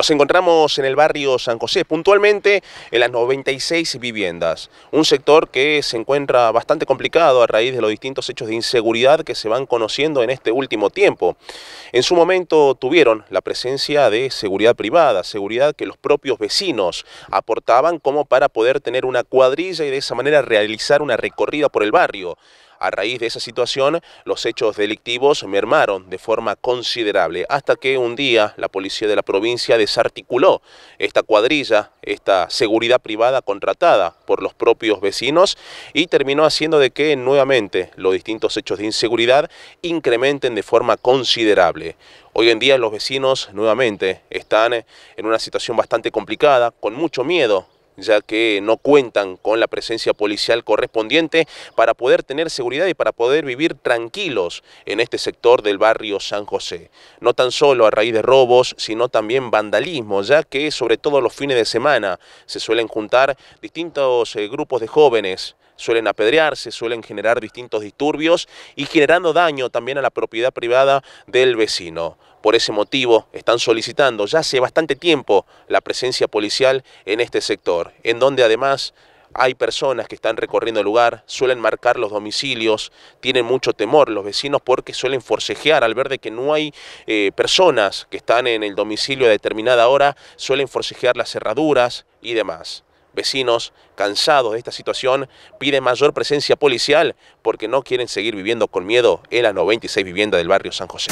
Nos encontramos en el barrio San José, puntualmente en las 96 viviendas, un sector que se encuentra bastante complicado a raíz de los distintos hechos de inseguridad que se van conociendo en este último tiempo. En su momento tuvieron la presencia de seguridad privada, seguridad que los propios vecinos aportaban como para poder tener una cuadrilla y de esa manera realizar una recorrida por el barrio. A raíz de esa situación, los hechos delictivos mermaron de forma considerable, hasta que un día la policía de la provincia desarticuló esta cuadrilla, esta seguridad privada contratada por los propios vecinos y terminó haciendo de que nuevamente los distintos hechos de inseguridad incrementen de forma considerable. Hoy en día los vecinos nuevamente están en una situación bastante complicada, con mucho miedo ya que no cuentan con la presencia policial correspondiente para poder tener seguridad y para poder vivir tranquilos en este sector del barrio San José. No tan solo a raíz de robos, sino también vandalismo, ya que sobre todo los fines de semana se suelen juntar distintos eh, grupos de jóvenes suelen apedrearse, suelen generar distintos disturbios y generando daño también a la propiedad privada del vecino. Por ese motivo están solicitando ya hace bastante tiempo la presencia policial en este sector, en donde además hay personas que están recorriendo el lugar, suelen marcar los domicilios, tienen mucho temor los vecinos porque suelen forcejear al ver de que no hay eh, personas que están en el domicilio a determinada hora, suelen forcejear las cerraduras y demás. Vecinos, cansados de esta situación, piden mayor presencia policial porque no quieren seguir viviendo con miedo en las 96 viviendas del barrio San José.